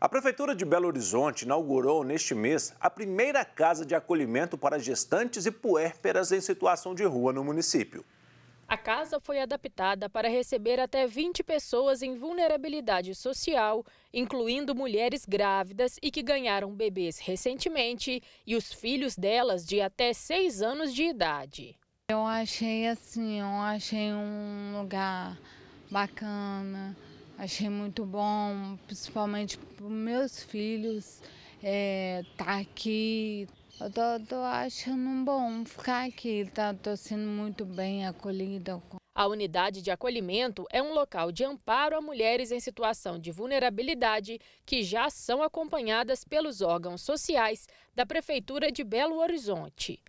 A Prefeitura de Belo Horizonte inaugurou neste mês a primeira casa de acolhimento para gestantes e puérperas em situação de rua no município. A casa foi adaptada para receber até 20 pessoas em vulnerabilidade social, incluindo mulheres grávidas e que ganharam bebês recentemente e os filhos delas de até 6 anos de idade. Eu achei assim, eu achei um lugar bacana, Achei muito bom, principalmente para meus filhos, é, tá aqui. Eu tô, tô, achando bom ficar aqui, tá? Tô sendo muito bem acolhida. A unidade de acolhimento é um local de amparo a mulheres em situação de vulnerabilidade que já são acompanhadas pelos órgãos sociais da Prefeitura de Belo Horizonte.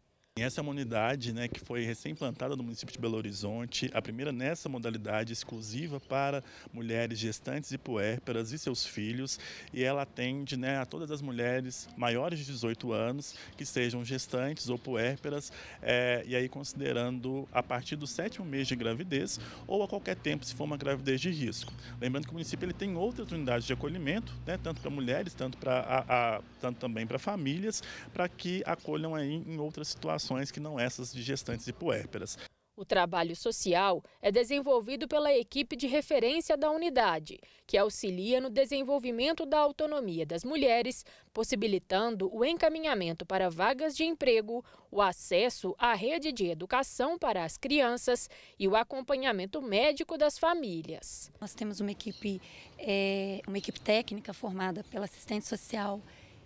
Essa é uma unidade né, que foi recém-implantada no município de Belo Horizonte, a primeira nessa modalidade exclusiva para mulheres gestantes e puérperas e seus filhos, e ela atende né, a todas as mulheres maiores de 18 anos que sejam gestantes ou puérperas, é, e aí considerando a partir do sétimo mês de gravidez ou a qualquer tempo se for uma gravidez de risco. Lembrando que o município ele tem outras unidades de acolhimento, né, tanto para mulheres, tanto, pra, a, a, tanto também para famílias, para que acolham aí em outras situações situações que não essas de gestantes e puérperas. O trabalho social é desenvolvido pela equipe de referência da unidade, que auxilia no desenvolvimento da autonomia das mulheres, possibilitando o encaminhamento para vagas de emprego, o acesso à rede de educação para as crianças e o acompanhamento médico das famílias. Nós temos uma equipe, é, uma equipe técnica formada pela assistente social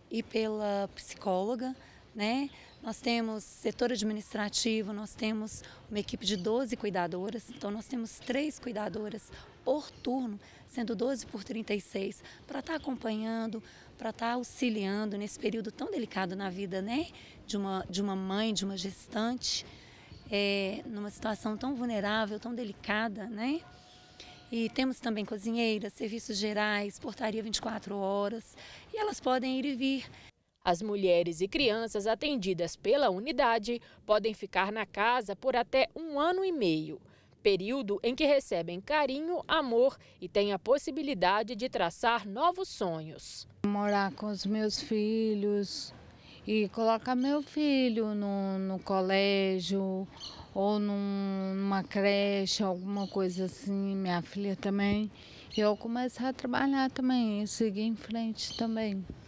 e pela psicóloga né? Nós temos setor administrativo, nós temos uma equipe de 12 cuidadoras, então nós temos três cuidadoras por turno, sendo 12 por 36, para estar tá acompanhando, para estar tá auxiliando nesse período tão delicado na vida, né? De uma, de uma mãe, de uma gestante, é, numa situação tão vulnerável, tão delicada, né? E temos também cozinheiras, serviços gerais, portaria 24 horas, e elas podem ir e vir. As mulheres e crianças atendidas pela unidade podem ficar na casa por até um ano e meio período em que recebem carinho, amor e têm a possibilidade de traçar novos sonhos. Morar com os meus filhos e colocar meu filho no, no colégio ou num, numa creche, alguma coisa assim, minha filha também. E eu começar a trabalhar também, seguir em frente também.